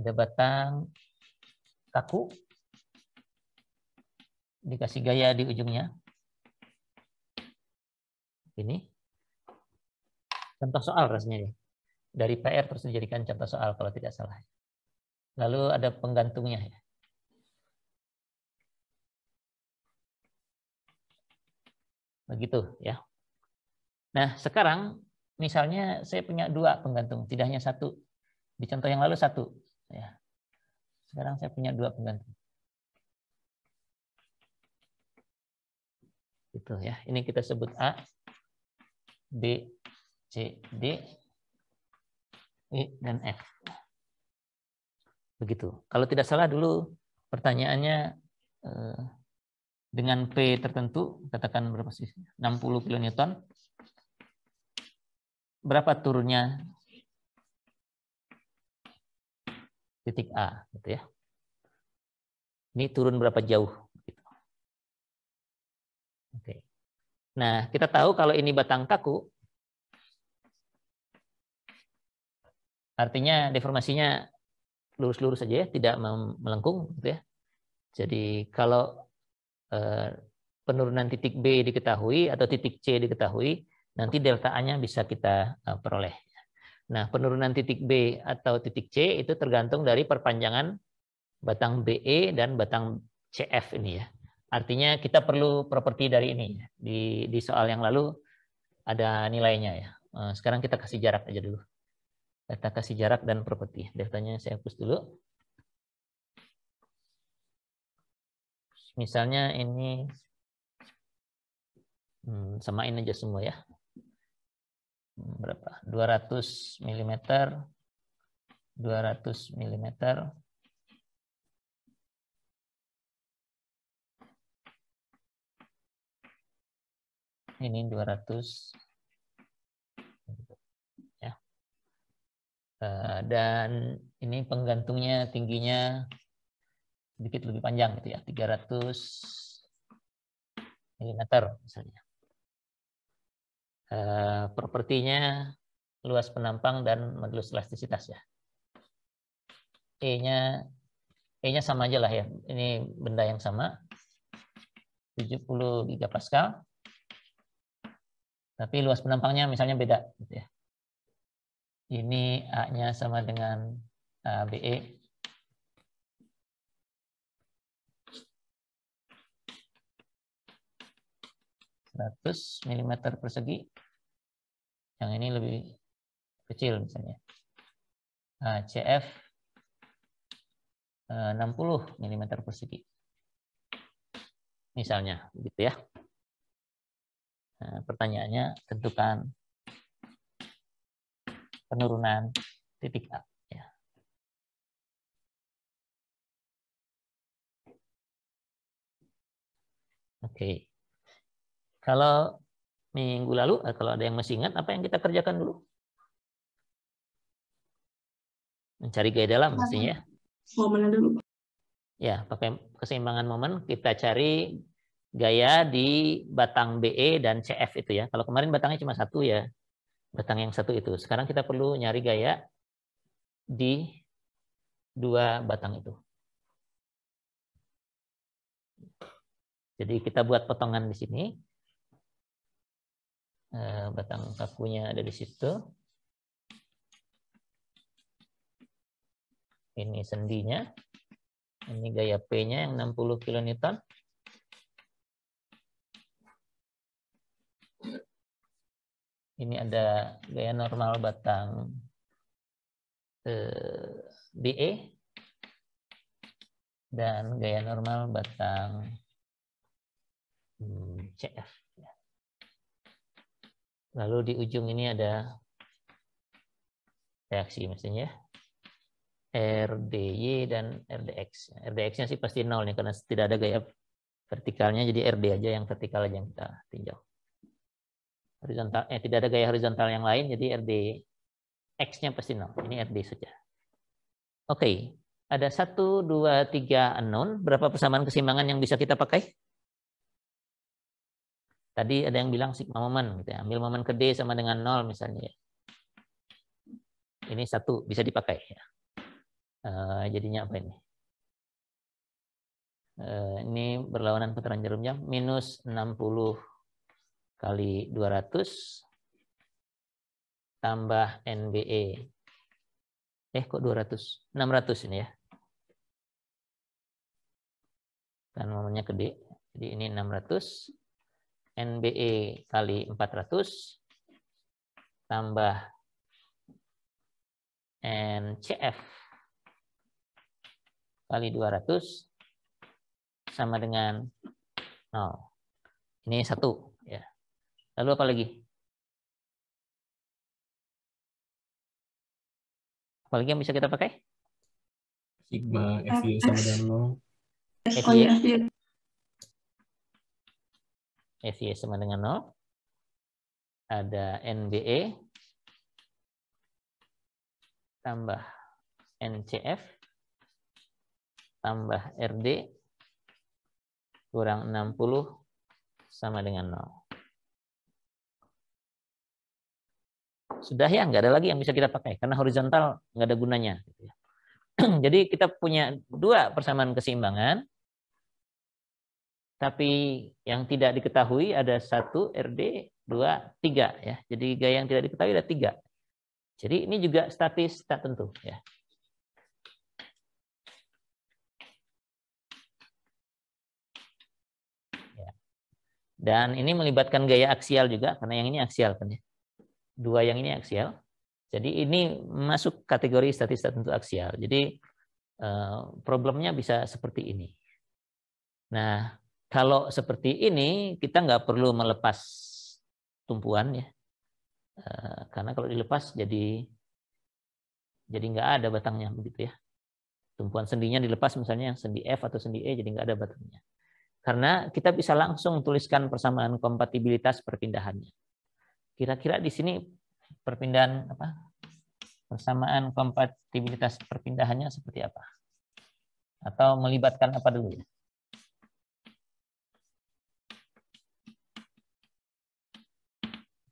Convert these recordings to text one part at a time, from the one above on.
Ada batang kaku. Dikasih gaya di ujungnya. Ini. Contoh soal rasanya ya. Dari PR terus dijadikan contoh soal kalau tidak salah. Lalu ada penggantungnya ya. Begitu ya. Nah, sekarang misalnya saya punya dua penggantung, tidak hanya satu. Di contoh yang lalu satu ya. Sekarang saya punya dua pengganti. Itu ya. Ini kita sebut A, B, C, D, E, dan F. Begitu. Kalau tidak salah dulu pertanyaannya eh, dengan P tertentu, katakan berapa sih? 60 kN. Berapa turunnya titik A gitu ya. Ini turun berapa jauh gitu. Oke. Nah, kita tahu kalau ini batang kaku artinya deformasinya lurus-lurus saja -lurus ya, tidak melengkung gitu ya. Jadi kalau eh, penurunan titik B diketahui atau titik C diketahui, nanti delta A-nya bisa kita eh, peroleh Nah, penurunan titik B atau titik C itu tergantung dari perpanjangan batang BE dan batang CF ini ya. Artinya kita perlu properti dari ini. Ya. Di, di soal yang lalu ada nilainya ya. Eh, sekarang kita kasih jarak aja dulu. Kita kasih jarak dan properti. Datanya saya hapus dulu. Misalnya ini hmm, samain aja semua ya berapa? 200 mm 200 mm ini 200 ya. Eh, dan ini penggantungnya tingginya sedikit lebih panjang gitu ya 300 mm misalnya Eh, propertinya luas penampang dan modulus elastisitas ya. E-nya E-nya sama aja lah ya. Ini benda yang sama. 70 gigapascal. Tapi luas penampangnya misalnya beda gitu ya. Ini A-nya sama dengan BE. 100 nah, mm persegi. Yang ini lebih kecil misalnya. Nah, CF 60 mm persegi. Misalnya, begitu ya. Nah, pertanyaannya tentukan penurunan titik A. Ya. Oke. Okay. Kalau minggu lalu, eh, kalau ada yang masih ingat, apa yang kita kerjakan dulu? Mencari gaya dalam mestinya. Momen dulu. Ya, pakai keseimbangan momen, kita cari gaya di batang BE dan CF itu ya. Kalau kemarin batangnya cuma satu ya, batang yang satu itu. Sekarang kita perlu nyari gaya di dua batang itu. Jadi kita buat potongan di sini. Eh, batang kakunya ada di situ. Ini sendinya. Ini gaya P-nya yang 60 kilonewton. Ini ada gaya normal batang eh, BE dan gaya normal batang hmm, CF. Lalu di ujung ini ada reaksi mestinya. RDY dan RDX. RDX-nya sih pasti nol nih karena tidak ada gaya vertikalnya jadi RD aja yang vertikal aja yang kita tinjau. Horizontal eh tidak ada gaya horizontal yang lain jadi RD X-nya pasti nol. Ini RD saja. Oke, okay. ada satu dua tiga unknown. Berapa persamaan kesimbangan yang bisa kita pakai? Tadi ada yang bilang sigma momen, gitu ya. ambil momen ke sama dengan nol misalnya. Ya. Ini satu bisa dipakai. Ya. Uh, jadinya apa ini? Uh, ini berlawanan putaran jarum jam minus 60 kali 200 tambah NBE. Eh kok 200? 600 ini ya. Kan momennya gede. Jadi ini 600 NBE kali 400 tambah NCF kali 200 sama dengan 0. Ini satu. Ya. Lalu apa lagi? Apa lagi yang bisa kita pakai? Sigma FU sama dengan 0. FY sama dengan 0. Ada NBE tambah NCF tambah RD kurang 60 sama dengan 0. Sudah ya, nggak ada lagi yang bisa kita pakai karena horizontal nggak ada gunanya. Gitu ya. Jadi kita punya dua persamaan keseimbangan, tapi yang tidak diketahui ada satu RD, dua, tiga ya. Jadi gaya yang tidak diketahui ada tiga. Jadi ini juga statis tak tentu ya. ya. Dan ini melibatkan gaya aksial juga, karena yang ini aksial kan ya. Dua yang ini aksial. Jadi ini masuk kategori statis tak tentu aksial. Jadi eh, problemnya bisa seperti ini. Nah, kalau seperti ini, kita nggak perlu melepas tumpuan ya. Eh, karena kalau dilepas jadi jadi nggak ada batangnya begitu ya. Tumpuan sendinya dilepas misalnya yang sendi F atau sendi E jadi nggak ada batangnya. Karena kita bisa langsung tuliskan persamaan kompatibilitas perpindahannya. Kira-kira di sini perpindahan apa persamaan kompatibilitas perpindahannya seperti apa? Atau melibatkan apa dulu ya?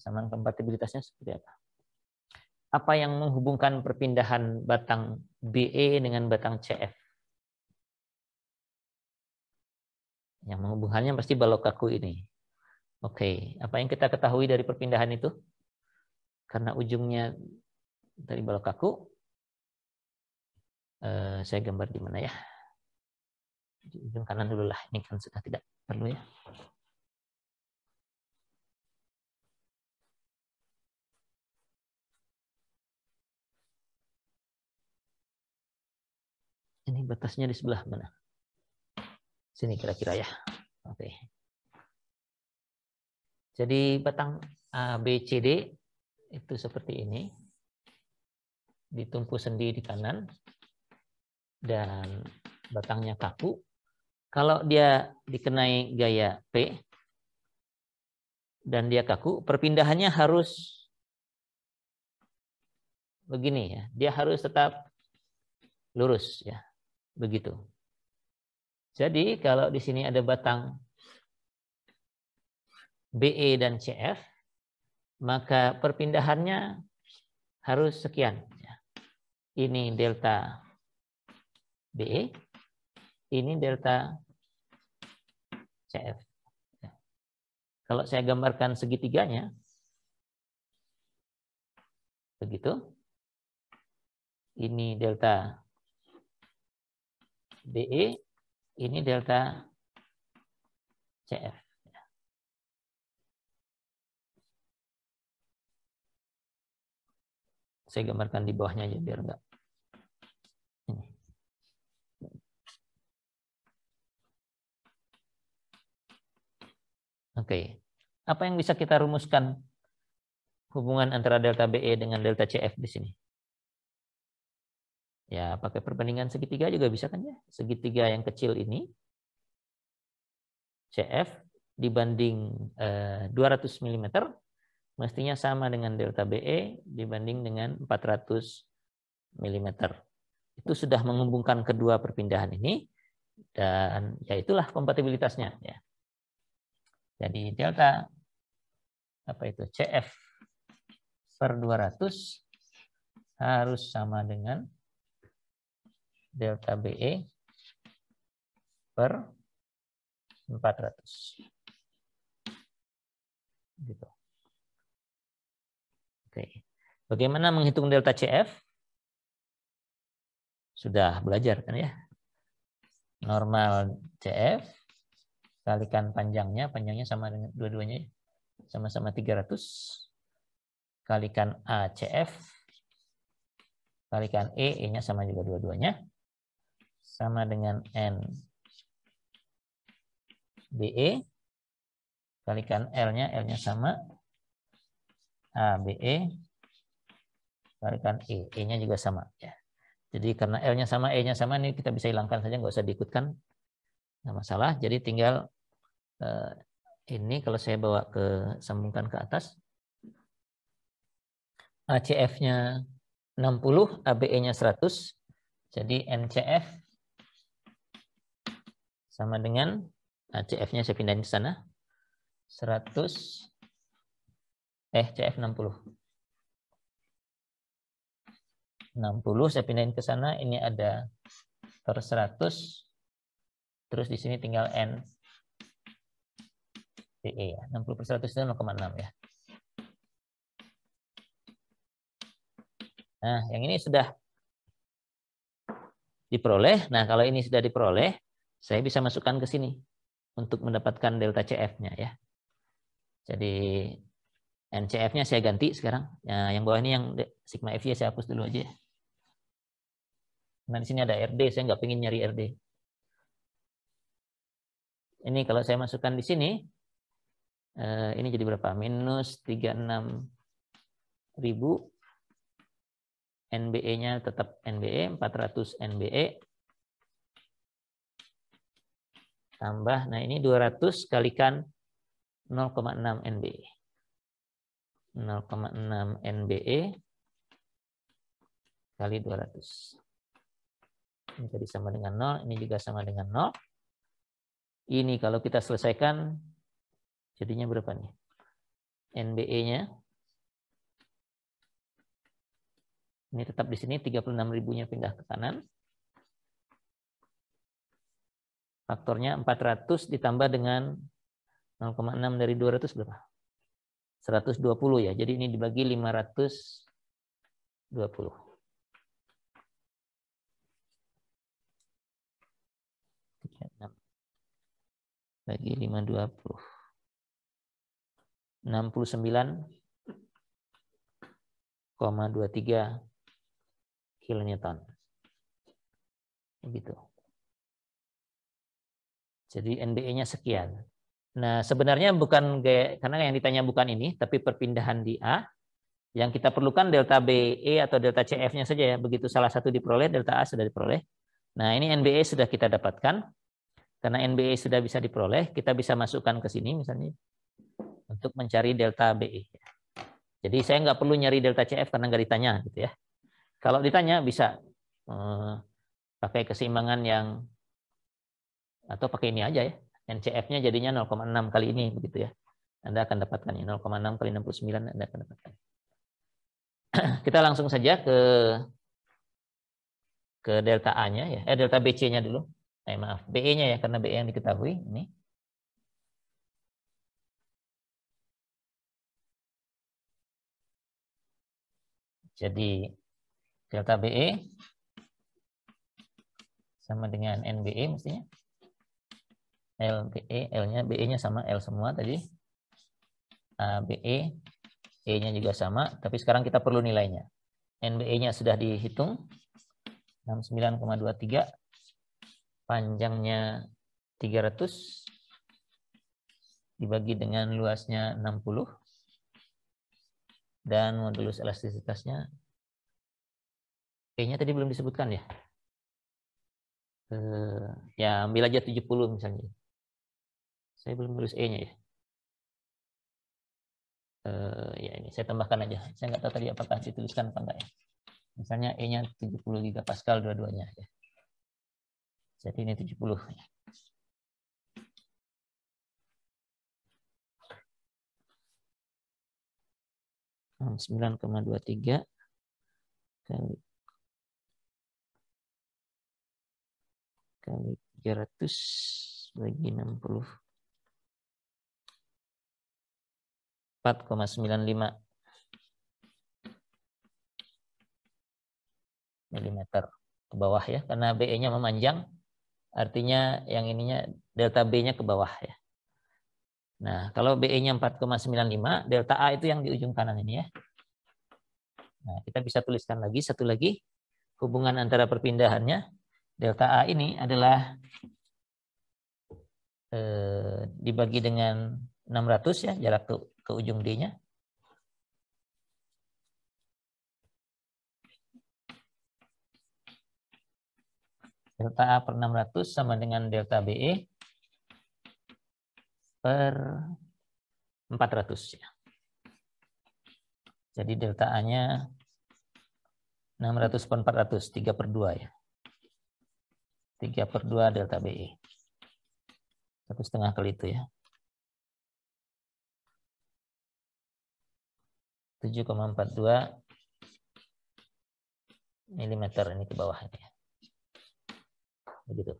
Kesamaan kompatibilitasnya seperti apa? Apa yang menghubungkan perpindahan batang BE dengan batang CF? Yang menghubungkannya pasti balok kaku ini. Oke, apa yang kita ketahui dari perpindahan itu? Karena ujungnya dari balok kaku, eh, saya gambar di mana ya? Di ujung kanan dulu lah, ini kan sudah tidak perlu ya. batasnya di sebelah mana? Sini kira-kira ya. Oke. Okay. Jadi batang A, B, C, D itu seperti ini. Ditumpu sendi di kanan dan batangnya kaku. Kalau dia dikenai gaya P dan dia kaku, perpindahannya harus begini ya. Dia harus tetap lurus ya. Begitu. Jadi kalau di sini ada batang BE dan CF, maka perpindahannya harus sekian. Ini delta BE, ini delta CF. Kalau saya gambarkan segitiganya, begitu. Ini delta BE, ini delta CF. Saya gambarkan di bawahnya aja biar enggak. Oke, Oke. Apa yang bisa kita rumuskan hubungan antara delta BE dengan delta CF di sini? Ya, pakai perbandingan segitiga juga bisa kan ya? Segitiga yang kecil ini CF dibanding eh, 200 mm mestinya sama dengan delta BE dibanding dengan 400 mm. Itu sudah menghubungkan kedua perpindahan ini dan ya itulah kompatibilitasnya ya. Jadi delta apa itu CF per 200 harus sama dengan delta BE per 400. Gitu. Oke. Bagaimana menghitung delta CF? Sudah belajar kan ya? Normal CF kalikan panjangnya, panjangnya sama dengan dua-duanya ya. sama-sama 300 kalikan ACF kalikan E, E-nya sama juga dua-duanya sama dengan N. BE kalikan L-nya, L-nya sama. ABE kalikan E, E-nya juga sama. ya Jadi karena L-nya sama, E-nya sama, ini kita bisa hilangkan saja, nggak usah diikutkan. Nggak masalah, jadi tinggal eh, ini kalau saya bawa ke sambungkan ke atas. ACF-nya 60, ABE-nya 100. Jadi NCF sama dengan nah CF-nya saya pindahin ke sana. 100 eh CF 60. 60 saya pindahin ke sana ini ada per 100 terus di sini tinggal n DE ya. 60 per 100 itu 0,6 ya. Nah, yang ini sudah diperoleh. Nah, kalau ini sudah diperoleh, saya bisa masukkan ke sini untuk mendapatkan delta CF-nya ya. Jadi NCF-nya saya ganti sekarang. Ya, yang bawah ini yang sigma FY saya hapus dulu aja. Nah, di sini ada RD, saya nggak pengen nyari RD. Ini kalau saya masukkan di sini, eh, ini jadi berapa? Minus 36 ribu. NBE-nya tetap NBE, 400 NBE. tambah. Nah, ini 200 kalikan 0,6 NBE. 0,6 NBE kali 200. Ini tadi sama dengan 0, ini juga sama dengan 0. Ini kalau kita selesaikan, jadinya berapa nih? NBE-nya. Ini tetap di sini, 36.000-nya pindah ke kanan. Faktornya 400 ditambah dengan 0,6 dari 200 berapa? 120 ya. Jadi ini dibagi 520. Bagi 520. 69,23 kilonewton. Begitu. Jadi NBE-nya sekian. Nah, sebenarnya bukan gaya, karena yang ditanya bukan ini, tapi perpindahan di A. Yang kita perlukan delta BE atau delta CF-nya saja ya. Begitu salah satu diperoleh, delta A sudah diperoleh. Nah, ini NBE sudah kita dapatkan. Karena NBE sudah bisa diperoleh, kita bisa masukkan ke sini misalnya untuk mencari delta BE. Jadi saya nggak perlu nyari delta CF karena nggak ditanya gitu ya. Kalau ditanya bisa eh, pakai keseimbangan yang atau pakai ini aja ya. NCF-nya jadinya 0,6 kali ini begitu ya. Anda akan dapatkan 0,6 kali 69 Anda akan dapatkan. Kita langsung saja ke ke delta A-nya ya. Eh delta BC-nya dulu. Eh maaf, BE-nya ya karena BE yang diketahui ini. Jadi delta BE sama dengan NBE mestinya. L E L-nya, BE-nya sama L semua tadi. A BE, E-nya juga sama, tapi sekarang kita perlu nilainya. N NBE-nya sudah dihitung, 69,23, panjangnya 300, dibagi dengan luasnya 60, dan modulus elastisitasnya, E-nya tadi belum disebutkan ya? Eh, ya ambil aja 70 misalnya. Saya belum tulis E-nya ya. Uh, ya ini saya tambahkan aja. Saya nggak tahu tadi apakah dituliskan apa enggak ya. Misalnya E-nya 70 pascal dua-duanya ya. Jadi ini 70 ya. Hmm, sembilan koma dua tiga kali kali tiga ratus bagi enam puluh 4,95 mm ke bawah ya karena BE-nya memanjang artinya yang ininya delta B-nya ke bawah ya. Nah, kalau BE-nya 4,95, delta A itu yang di ujung kanan ini ya. Nah, kita bisa tuliskan lagi satu lagi hubungan antara perpindahannya delta A ini adalah eh, dibagi dengan 600 ya jarak ke ujung D-nya? Delta A per 600 sama dengan delta BE per 400. Ya. Jadi delta A-nya 600 per 400, 3 per 2 ya. 3 per 2 delta BE. Satu setengah kali itu ya. 7,42 mm ini ke bawah ini. Ya. Begitu.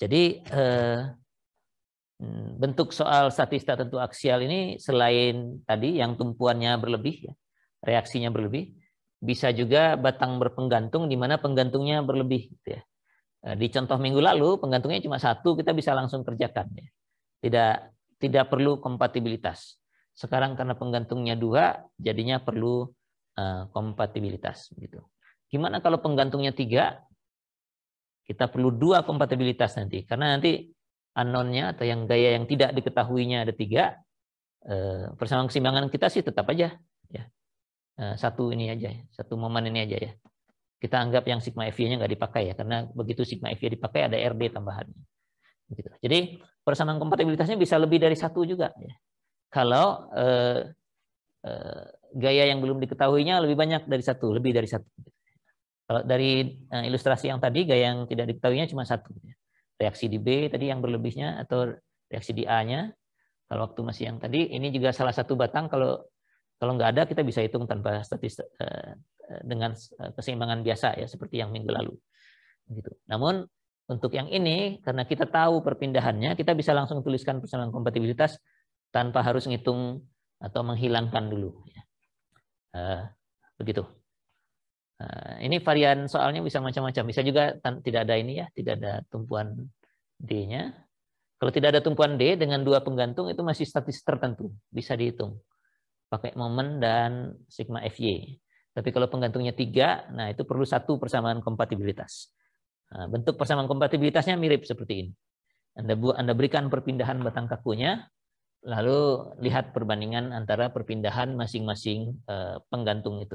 Jadi eh, hmm, bentuk soal statista tentu aksial ini selain tadi yang tumpuannya berlebih ya, reaksinya berlebih, bisa juga batang berpenggantung di mana penggantungnya berlebih gitu ya. eh, Di contoh minggu lalu penggantungnya cuma satu, kita bisa langsung kerjakan Tidak tidak perlu kompatibilitas. Sekarang karena penggantungnya dua, jadinya perlu uh, kompatibilitas. Gitu. Gimana kalau penggantungnya tiga? Kita perlu dua kompatibilitas nanti, karena nanti anonnya atau yang gaya yang tidak diketahuinya ada tiga. Uh, eh, persamaan kesimbangan kita sih tetap aja, ya eh, satu ini aja, satu momen ini aja ya. Kita anggap yang sigma FV-nya nggak dipakai ya, karena begitu sigma FV dipakai ada RD tambahannya. Gitu. Jadi persamaan kompatibilitasnya bisa lebih dari satu juga. Ya kalau eh, eh, gaya yang belum diketahuinya lebih banyak dari satu, lebih dari satu. Kalau dari eh, ilustrasi yang tadi, gaya yang tidak diketahuinya cuma satu. Reaksi di B tadi yang berlebihnya atau reaksi di A-nya. Kalau waktu masih yang tadi, ini juga salah satu batang kalau kalau nggak ada kita bisa hitung tanpa statis dengan keseimbangan biasa ya seperti yang minggu lalu. Gitu. Namun untuk yang ini, karena kita tahu perpindahannya, kita bisa langsung tuliskan persamaan kompatibilitas tanpa harus ngitung atau menghilangkan dulu. Ya. Eh, begitu. Eh, ini varian soalnya bisa macam-macam. Bisa juga tidak ada ini ya, tidak ada tumpuan D-nya. Kalau tidak ada tumpuan D dengan dua penggantung itu masih statis tertentu, bisa dihitung pakai momen dan sigma FY. Tapi kalau penggantungnya tiga, nah itu perlu satu persamaan kompatibilitas. Nah, bentuk persamaan kompatibilitasnya mirip seperti ini. Anda, anda berikan perpindahan batang kakunya, lalu lihat perbandingan antara perpindahan masing-masing eh, penggantung itu.